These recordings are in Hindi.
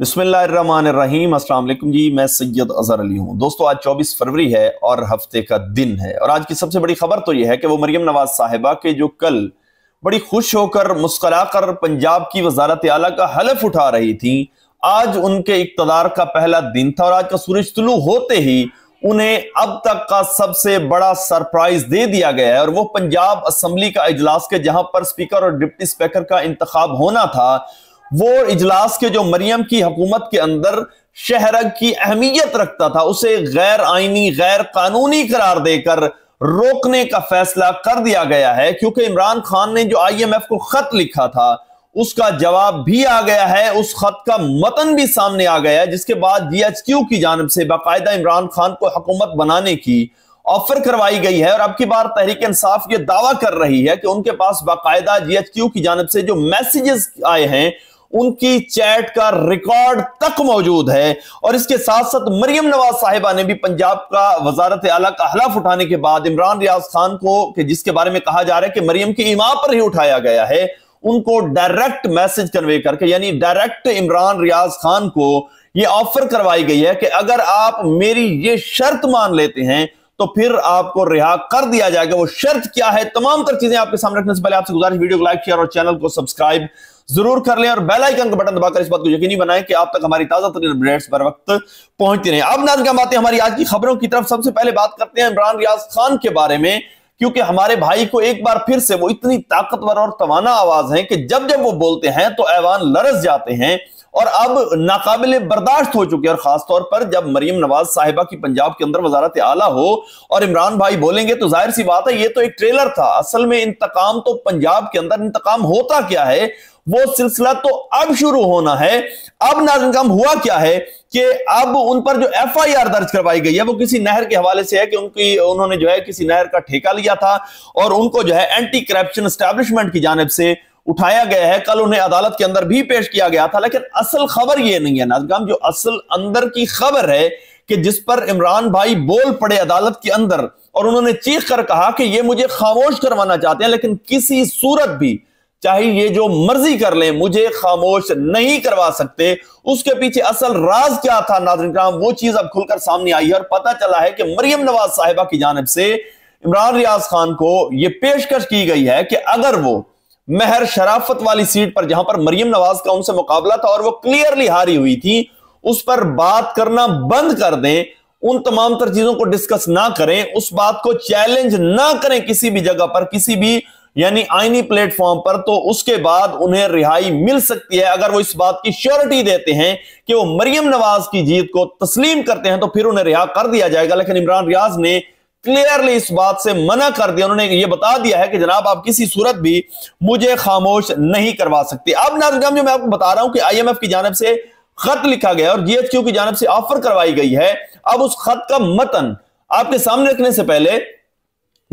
बिस्मिल्लाम अस्सलाम जी मैं सैयद अजहर अली हूँ दोस्तों आज 24 फरवरी है और हफ्ते का दिन है और आज की सबसे बड़ी खबर तो यह है कि वो मरियम नवाज साहिबा के जो कल बड़ी खुश होकर मुस्करा कर पंजाब की वजारत आला का हलफ उठा रही थी आज उनके इकतदार का पहला दिन था और आज का सूरज तुलू होते ही उन्हें अब तक का सबसे बड़ा सरप्राइज दे दिया गया है और वो पंजाब असम्बली का इजलास के जहां पर स्पीकर और डिप्टी स्पीकर का इंतख्या होना था वो इजलास के जो मरियम की हुकूमत के अंदर शहरग की अहमियत रखता था उसे गैर आइनी गैर कानूनी करार देकर रोकने का फैसला कर दिया गया है क्योंकि इमरान खान ने जो आईएमएफ को खत लिखा था उसका जवाब भी आ गया है उस खत का मतन भी सामने आ गया है जिसके बाद जीएचक्यू की जानब से बाकायदा इमरान खान को हुकूमत बनाने की ऑफर करवाई गई है और अब की बार तहरीक इंसाफ ये दावा कर रही है कि उनके पास बाकायदा जीएचक्यू की जानब से जो मैसेजेस आए हैं उनकी चैट का रिकॉर्ड तक मौजूद है और इसके साथ साथ मरियम नवाज साहिबा ने भी पंजाब का वजारत आला का हलफ उठाने के बाद इमरान रियाज खान को कि जिसके बारे में कहा जा रहा है कि मरियम की इमा पर ही उठाया गया है उनको डायरेक्ट मैसेज कन्वे करके यानी डायरेक्ट इमरान रियाज खान को यह ऑफर करवाई गई है कि अगर आप मेरी ये शर्त मान लेते हैं तो फिर आपको रिहा कर दिया जाएगा वो शर्त क्या है तमाम तर चीजें आपके सामने रखने से पहले आपसे गुजारिश वीडियो को लाइक शेयर और चैनल को सब्सक्राइब जरूर कर लें और बेल आइकन का बटन दबाकर इस बात को यकीनी बनाएं कि आप तक हमारी ताजा तरीन अपडेट्स बर वक्त पहुंचती रहे अब आते बातें हमारी आज की खबरों की तरफ सबसे पहले बात करते हैं इमरान रियाज खान के बारे में क्योंकि हमारे भाई को एक बार फिर से वो इतनी ताकतवर और तवाना आवाज है कि जब जब वो बोलते हैं तो ऐवान लरस जाते हैं और अब नाकबिल बर्दाश्त हो चुके हैं और खासतौर पर जब मरीम नवाज साहिबा की पंजाब के अंदर वजारत आला हो और इमरान भाई बोलेंगे तो जाहिर सी बात है ये तो एक ट्रेलर था असल में इंतकाम तो पंजाब के अंदर इंतकाम होता क्या है वो सिलसिला तो अब शुरू होना है अब नाजनकाम हुआ क्या है कि अब उन पर जो एफ आई आर दर्ज करवाई गई है वो किसी नहर के हवाले से है कि उनकी उन्होंने जो है किसी नहर का ठेका लिया था और उनको जो है एंटी करप्शन स्टैब्लिशमेंट की जानब से उठाया गया है कल उन्हें अदालत के अंदर भी पेश किया गया था लेकिन असल खबर यह नहीं है नाजगाम जो असल अंदर की खबर है कि जिस पर इमरान भाई बोल पड़े अदालत के अंदर और उन्होंने चीख कर कहा कि ये मुझे खामोश करवाना चाहते हैं लेकिन किसी सूरत भी चाहे ये जो मर्जी कर लें मुझे खामोश नहीं करवा सकते उसके पीछे असल राज क्या था नाजरन कराम वो चीज अब खुलकर सामने आई है और पता चला है कि मरियम नवाज साहिबा की जानब से इमरान रियाज खान को यह पेशकश की गई है कि अगर वो महर शराफत वाली सीट पर जहां पर मरियम नवाज का उनसे मुकाबला था और वो क्लियरली हारी हुई थी उस पर बात करना बंद कर दें उन तमाम तर चीजों को डिस्कस ना करें उस बात को चैलेंज ना करें किसी भी जगह पर किसी भी यानी आईनी प्लेटफॉर्म पर तो उसके बाद उन्हें रिहाई मिल सकती है अगर वो इस बात की श्योरिटी देते हैं कि वो मरियम नवाज की जीत को तस्लीम करते हैं तो फिर उन्हें रिहा कर दिया जाएगा लेकिन इमरान रियाज ने क्लियरली इस बात से मना कर दिया उन्होंने ये बता दिया है कि जनाब आप किसी सूरत भी मुझे खामोश नहीं करवा सकते अब नाजगाम जो मैं आपको बता रहा हूं कि आई की जानब से खत लिखा गया और जी की जानब से ऑफर करवाई गई है अब उस खत का मतन आपके सामने रखने से पहले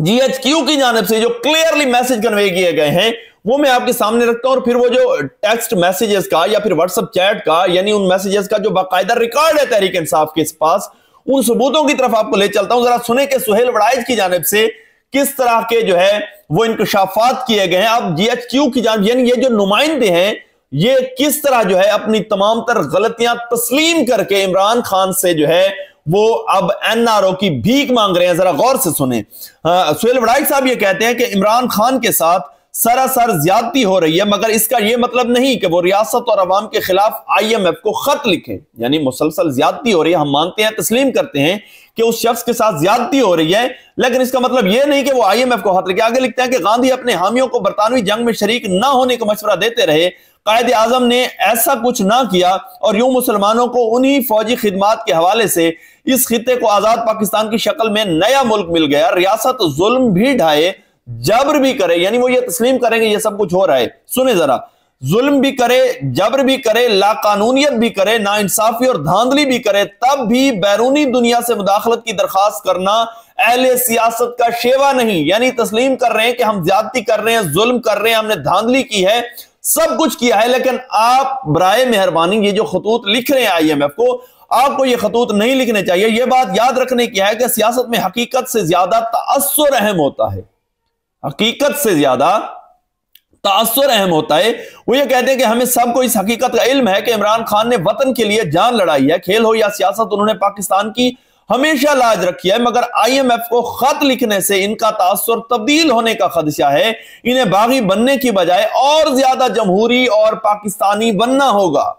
जीएचक्यू की जानब से जो क्लियरली मैसेज कन्वे किए गए हैं वो मैं आपके सामने रखता हूं और फिर वो जो टेक्स्ट मैसेजेस का या फिर व्हाट्सएप चैट का यानी उन मैसेजेस का जो बाकायदा रिकॉर्ड है तहरीक इंसाफ के पास उन सबूतों की तरफ आपको ले चलता हूं जरा सुने के सुहेल वड़ाइज की जानब से किस तरह के जो है वो इंकशाफात किए गए हैं अब जीएचक्यू की जान यानी ये जो नुमाइंदे हैं ये किस तरह जो है अपनी तमाम तर गलतियां तस्लीम करके इमरान खान से जो है वो अब एनआरओ की भीख मांग रहे हैं जरा गौर से सुने सुहेल वड़ाइक साहब ये कहते हैं कि इमरान खान के साथ सरासर ज्यादती हो रही है मगर इसका यह मतलब नहीं कि वो रियासत और अवाम के खिलाफ आई एम एफ को खत लिखे यानी मुसलसल ज्यादती हो रही है हम मानते हैं तस्लीम करते हैं कि उस शख्स के साथ ज्यादती हो रही है लेकिन इसका मतलब यह नहीं कि वो आई एम एफ को खत लिखे आगे लिखते हैं कि गांधी अपने हामियों को बरतानवी जंग में शरीक ना होने का मशवरा देते रहे कायद आजम ने ऐसा कुछ ना किया और यूं मुसलमानों को उन्हीं फौजी खिदमत के हवाले से इस खत्े को आज़ाद पाकिस्तान की शक्ल में नया मुल्क मिल गया रियासत जुल्म भी ढाए जबर भी करे यानी वो ये तस्लीम करेंगे ये सब कुछ हो रहा है सुने जरा जुल्म भी करे जबर भी करे लाकानूनीत भी करे ना इंसाफी और धांधली भी करे तब भी बैरूनी दुनिया से मुदाखलत की दरखास्त करना अहल सियासत का शेवा नहीं यानी तस्लीम कर रहे हैं कि हम ज्यादती कर रहे हैं जुल्म कर रहे हैं हमने धांधली की है सब कुछ किया है लेकिन आप बर मेहरबानी ये जो खतूत लिख रहे हैं आई एम एफ को आपको ये खतूत नहीं लिखने चाहिए यह बात याद रखने की है कि सियासत में हकीकत से ज्यादा तसर अहम होता है हकीकत से ज्यादा तासर अहम होता है वो ये कहते हैं कि हमें सबको इस हकीकत का इल्म है कि इमरान खान ने वतन के लिए जान लड़ाई है खेल हो या सियासत उन्होंने पाकिस्तान की हमेशा लाज रखी है मगर आईएमएफ को खत लिखने से इनका तासर तब्दील होने का खदशा है इन्हें बागी बनने की बजाय और ज्यादा जमहूरी और पाकिस्तानी बनना होगा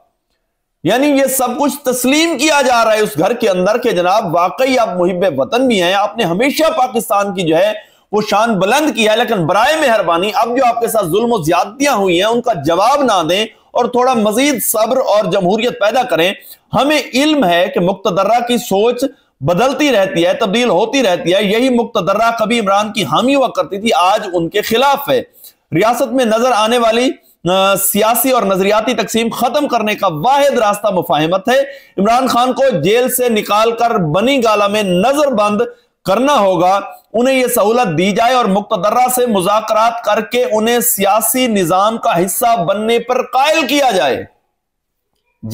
यानी ये सब कुछ तस्लीम किया जा रहा है उस घर के अंदर के जनाब वाकई आप मुहिब वतन भी हैं आपने हमेशा पाकिस्तान की जो है वो शान बुलंद किया है लेकिन बरए मेहरबानी अब जो आपके साथ जुल्म ज्यादतियां हुई हैं उनका जवाब ना दें और थोड़ा मजीद सब्र और जमहूरियत पैदा करें हमें इल्म है कि मुक्तदर्रा की सोच बदलती रहती है तब्दील होती रहती है यही मुक्तदर्रा कभी इमरान की हामी हुआ करती थी आज उनके खिलाफ है रियासत में नजर आने वाली सियासी और नजरियाती तकसीम खत्म करने का वाहिद रास्ता मुफाहमत है इमरान खान को जेल से निकालकर बनी गाला में नजरबंद करना होगा उन्हें यह सहूलत दी जाए और मुक्तदर्रा से मुजाकरात करके उन्हें सियासी निजाम का हिस्सा बनने पर कायल किया जाए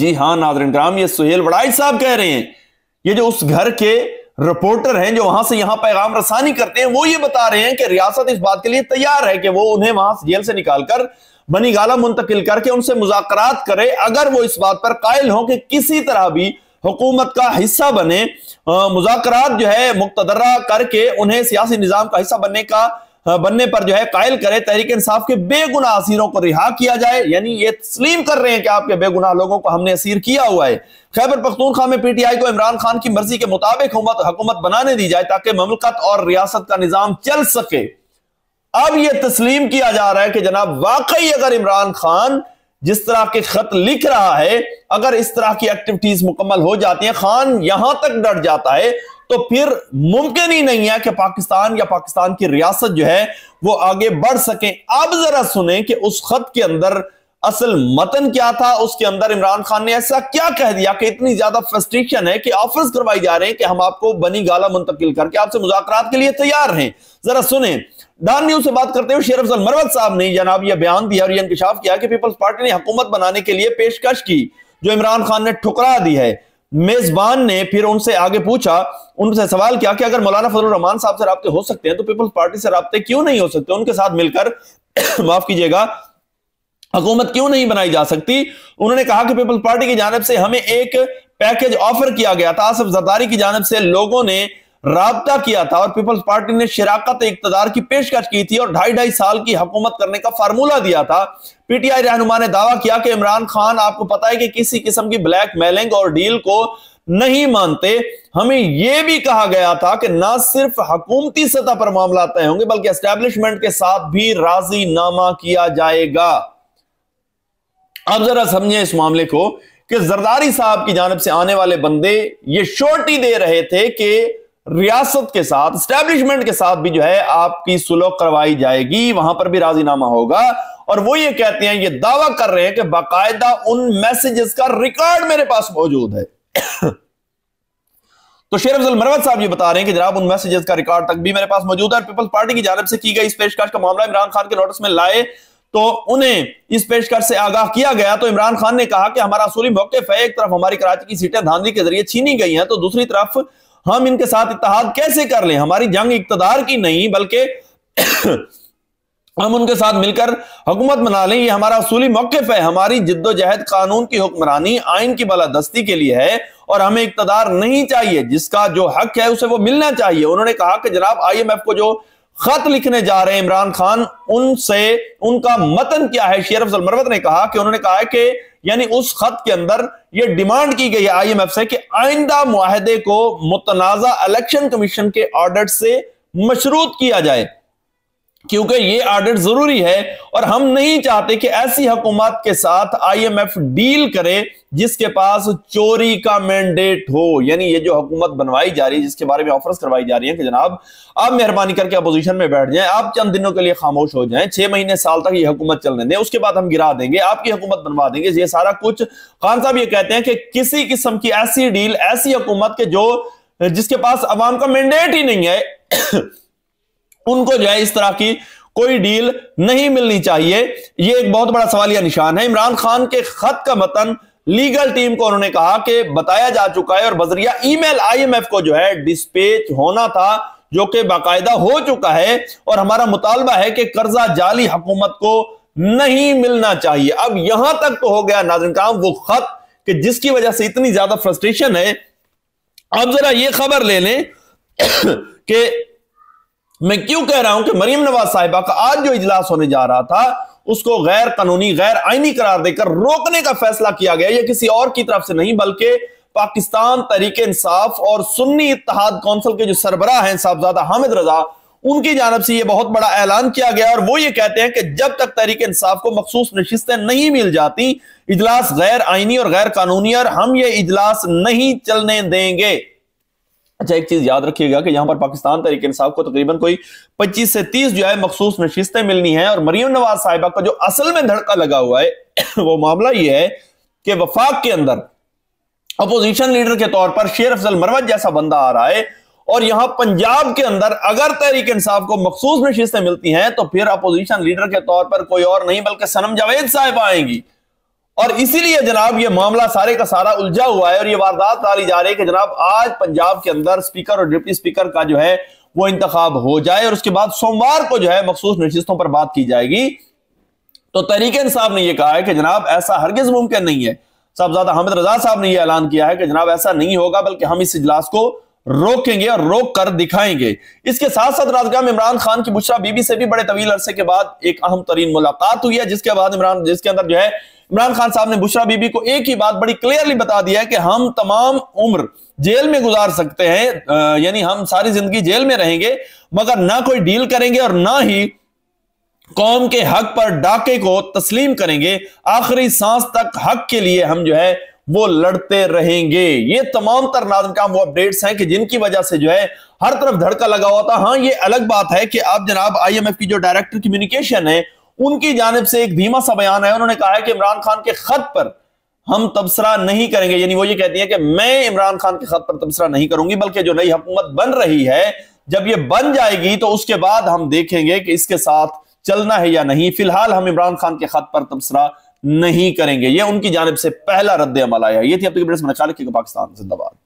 जी हाँ नादरन ग्राम ये सुहेल वड़ाई साहब कह रहे हैं ये जो उस घर के रिपोर्टर हैं जो वहां से यहां पैगाम रसानी करते हैं वो ये बता रहे हैं कि रियासत इस बात के लिए तैयार है कि वो उन्हें वहां जेल से निकालकर बनी गाला मुंतकिल करके उनसे मुजाकरात करे अगर वो इस बात पर कायल हो कि किसी तरह भी हुकूमत का हिस्सा बने मुजाकर जो है मुक्तदर्रा करके उन्हें सियासी निज़ाम का हिस्सा बनने का बनने पर जो है कायल करे तहरीक इंसाफ के बेगुना असीरों को रिहा किया जाए यानी ये तस्लीम कर रहे हैं कि आपके बेगुना लोगों को हमने असीर किया हुआ है खैबर पख्तूनखा में पीटीआई को इमरान खान की मर्जी के मुताबिक हुकूमत बनाने दी जाए ताकि ममलकत और रियासत का निजाम चल सके अब यह तस्लीम किया जा रहा है कि जनाब वाकई अगर इमरान खान जिस तरह के खत लिख रहा है अगर इस तरह की एक्टिविटीज मुकम्मल हो जाती हैं खान यहां तक डर जाता है तो फिर मुमकिन ही नहीं है कि पाकिस्तान या पाकिस्तान की रियासत जो है वो आगे बढ़ सके अब जरा सुने कि उस खत के अंदर असल मतन क्या था उसके अंदर इमरान खान ने ऐसा क्या कह दिया कि इतनी ज्यादा फ्रस्ट्रेशन है कि ऑफर्स करवाई जा रहे हैं कि हम आपको बनी गाला मुंतकिल करके आपसे मुजाकर के लिए तैयार हैं जरा सुने दान न्यूज से बात करते हुए शेरफ मरवत साहब ने जनाब यह बयान दिया और यह इंकशाफ किया कि पीपल्स पार्टी ने हुकूमत बनाने के लिए पेशकश की जो इमरान खान ने ठुकरा दी है मेजबान ने फिर उनसे आगे पूछा उनसे सवाल किया कि अगर मौलाना फजल रहमान साहब से रबते हो सकते हैं तो पीपल्स पार्टी से रबते क्यों नहीं हो सकते उनके साथ मिलकर माफ कीजिएगा हुकूमत क्यों नहीं बनाई जा सकती उन्होंने कहा कि पीपल पार्टी की जानब से हमें एक पैकेज ऑफर किया गया था आसफ जरदारी की जानब से लोगों ने रबता किया था और पीपल्स पार्टी ने शराकत इकतदार की पेशकश की थी और ढाई ढाई साल की हकूमत करने का फार्मूला दिया था पीटीआई रहनुमा ने दावा किया कि इमरान खान आपको पता है कि किसी किस्म की ब्लैक मेलिंग और डील को नहीं मानते हमें यह भी कहा गया था कि ना सिर्फ हकूमती सतह पर मामला तय होंगे बल्कि एस्टेब्लिशमेंट के साथ भी राजीनामा किया जाएगा अब जरा समझे इस मामले को कि जरदारी साहब की जानब से आने वाले बंदे ये शोटी दे रहे थे कि रियासत के साथ स्टैब्लिशमेंट के साथ भी जो है आपकी सुलह करवाई जाएगी वहां पर भी राजीनामा होगा और वो ये कहते हैं ये दावा कर रहे हैं कि बाकायदा उन मैसेजेस का रिकॉर्ड मेरे पास मौजूद है तो शेर अफजल मरवत साहब ये बता रहे हैं कि जनाब उन मैसेजेस का रिकॉर्ड तक भी मेरे पास मौजूद है पीपल्स पार्टी की जानब से की गई इस पेशकश का मामला इमरान खान के नोटिस में लाए तो उन्हें इस पेशकश से आगाह किया गया तो इमरान खान ने कहा कि हमारा असूली मौकफ है एक तरफ हमारी कराची की सीटें धांधली के जरिए छीनी गई हैं तो दूसरी तरफ हम इनके साथ इतिहाद कैसे कर लें हमारी जंग इकतदार की नहीं बल्कि हम उनके साथ मिलकर हुकूमत बना लें ये हमारा असूली मौकफ है हमारी जिद्दोजहद कानून की हुक्मरानी आइन की बालादस्ती के लिए है और हमें इकतदार नहीं चाहिए जिसका जो हक है उसे वो मिलना चाहिए उन्होंने कहा कि जनाब आई एम एफ को जो खत लिखने जा रहे हैं इमरान खान उनसे उनका मतन क्या है शेर अफजल मरवत ने कहा कि उन्होंने कहा है कि यानी उस खत के अंदर यह डिमांड की गई है आई एम एफ से कि आइंदा मुहिदे को मुतनाज़ा इलेक्शन कमीशन के ऑर्डर से मशरूत किया जाए क्योंकि ये ऑर्डर जरूरी है और हम नहीं चाहते कि ऐसी हुकूमत के साथ आईएमएफ डील करे जिसके पास चोरी का मैंडेट हो यानी ये जो हुकूमत बनवाई जा रही है जिसके बारे में ऑफर्स करवाई जा रही है कि जनाब आप मेहरबानी करके अपोजिशन में बैठ जाएं आप चंद दिनों के लिए खामोश हो जाएं छह महीने साल तक ये हुकूमत चलने दें उसके बाद हम गिरा देंगे आपकी हुकूमत बनवा देंगे ये सारा कुछ खान साहब ये कहते हैं कि किसी किस्म की ऐसी डील ऐसी हुकूमत के जो जिसके पास अवाम का मैंडेट ही नहीं है उनको जो है इस तरह की कोई डील नहीं मिलनी चाहिए यह एक बहुत बड़ा सवालिया निशान है इमरान खान के खत का मतन लीगल टीम को उन्होंने कहा कि बताया जा चुका है और बजरिया ईमेल आईएमएफ को जो है डिस्पेच होना था जो कि बाकायदा हो चुका है और हमारा मुतालबा है कि कर्जा जाली हुकूमत को नहीं मिलना चाहिए अब यहां तक तो हो गया नाजन काम वो खत कि जिसकी वजह से इतनी ज्यादा फ्रस्ट्रेशन है अब जरा यह खबर ले लें कि मैं क्यों कह रहा हूं कि मरीम नवाज साहिबा का आज जो इजलास होने जा रहा था उसको गैर कानूनी गैर आइनी करार देकर रोकने का फैसला किया गया यह किसी और की तरफ से नहीं बल्कि पाकिस्तान तरीके इंसाफ और सुन्नी इतिहाद कौंसिल के जो सरबरा हैं साहबजादा हामिद रजा उनकी जानब से यह बहुत बड़ा ऐलान किया गया और वो ये कहते हैं कि जब तक तहरीक इंसाफ को मखसूस नशिस्तें नहीं मिल जाती इजलास गैर आइनी और गैर कानूनी और हम ये इजलास नहीं चलने देंगे अच्छा एक चीज याद रखिएगा कि यहाँ पर पाकिस्तान तरीके इंसाफ को तकरीबन कोई 25 से 30 जो है मखसूस नशिस्तें मिलनी है और मरीम नवाज साहिबा का जो असल में धड़का लगा हुआ है वो मामला ये है कि वफाक के अंदर अपोजिशन लीडर के तौर पर शेर अफजल मरवत जैसा बंदा आ रहा है और यहां पंजाब के अंदर अगर तहरीक इंसाफ को मखसूस नशिस्तें मिलती हैं तो फिर अपोजिशन लीडर के तौर पर कोई और नहीं बल्कि सनम जावेद साहब आएंगी और इसीलिए जनाब ये मामला सारे का सारा उलझा हुआ है और ये वारदात डाली जा रही है कि जनाब आज पंजाब के अंदर स्पीकर और डिप्टी स्पीकर का जो है वो इंतखब हो जाए और उसके बाद सोमवार को जो है मखसूस नशिस्तों पर बात की जाएगी तो तरीके साहब ने यह कहा है कि जनाब ऐसा हरगिज मुमकिन नहीं है साहबजादा हामिद रजा साहब ने यह ऐलान किया है कि जनाब ऐसा नहीं होगा बल्कि हम इस इजलास को रोकेंगे और रोक कर दिखाएंगे इसके साथ साथ राजगाम इमरान खान की बुशरा बीबी से भी बड़े तवील अरसे के बाद एक अहम तरीन मुलाकात हुई है जिसके बाद इमरान जिसके अंदर जो है इमरान खान साहब ने बुशरा बीबी को एक ही बात बड़ी क्लियरली बता दिया है कि हम तमाम उम्र जेल में गुजार सकते हैं यानी हम सारी जिंदगी जेल में रहेंगे मगर ना कोई डील करेंगे और ना ही कौम के हक पर डाके को तस्लीम करेंगे आखिरी सांस तक हक के लिए हम जो है वो लड़ते रहेंगे ये तमाम तर नाजम वो अपडेट्स हैं कि जिनकी वजह से जो है हर तरफ धड़का लगा हुआ था हाँ ये अलग बात है कि आप जनाब आईएमएफ की जो डायरेक्टर कम्युनिकेशन है उनकी जानब से एक धीमा सा बयान है उन्होंने कहा है कि इमरान खान के खत पर हम तबसरा नहीं करेंगे यानी वो ये कहती है कि मैं इमरान खान के खत पर तबसरा नहीं करूंगी बल्कि जो नई हुकूमत बन रही है जब ये बन जाएगी तो उसके बाद हम देखेंगे कि इसके साथ चलना है या नहीं फिलहाल हम इमरान खान के खत पर तबसरा नहीं करेंगे ये उनकी जानब से पहला रद्द अमल आया ये थी अपनी पाकिस्तान जिंदाबाद